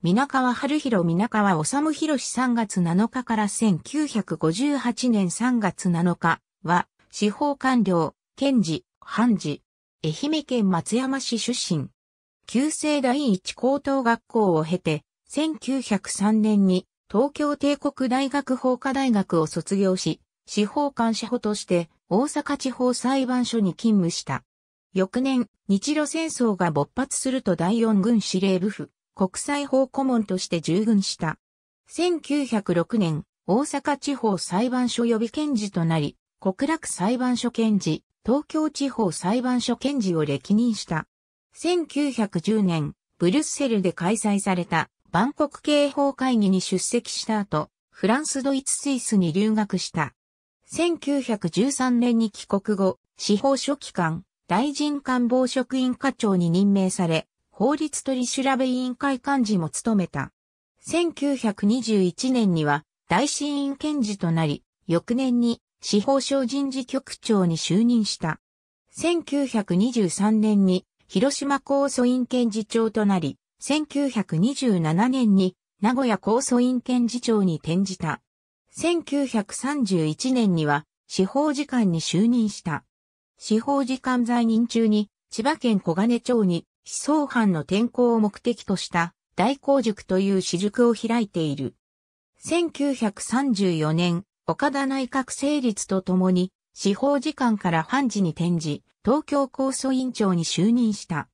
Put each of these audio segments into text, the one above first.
皆川春弘皆川治弘3月7日から1958年3月7日は、司法官僚、検事、判事、愛媛県松山市出身。旧制第一高等学校を経て、1903年に東京帝国大学法科大学を卒業し、司法官司法として大阪地方裁判所に勤務した。翌年、日露戦争が勃発すると第四軍司令部府。国際法顧問として従軍した。1906年、大阪地方裁判所予備検事となり、国楽裁判所検事、東京地方裁判所検事を歴任した。1910年、ブリュッセルで開催された万国刑法会議に出席した後、フランス、ドイツ、スイスに留学した。1913年に帰国後、司法書記官、大臣官房職員課長に任命され、法律取調べ委員会幹事も務めた。1921年には大審院検事となり、翌年に司法省人事局長に就任した。1923年に広島高訴院検事長となり、1927年に名古屋高訴院検事長に転じた。1931年には司法次官に就任した。司法次官在任中に千葉県小金町に思想犯の転校を目的とした大公塾という私塾を開いている。1934年、岡田内閣成立とともに、司法次官から判事に転じ、東京高訴委員長に就任した。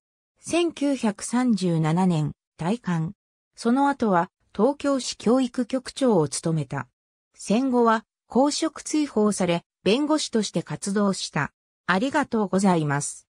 1937年、退官。その後は、東京市教育局長を務めた。戦後は、公職追放され、弁護士として活動した。ありがとうございます。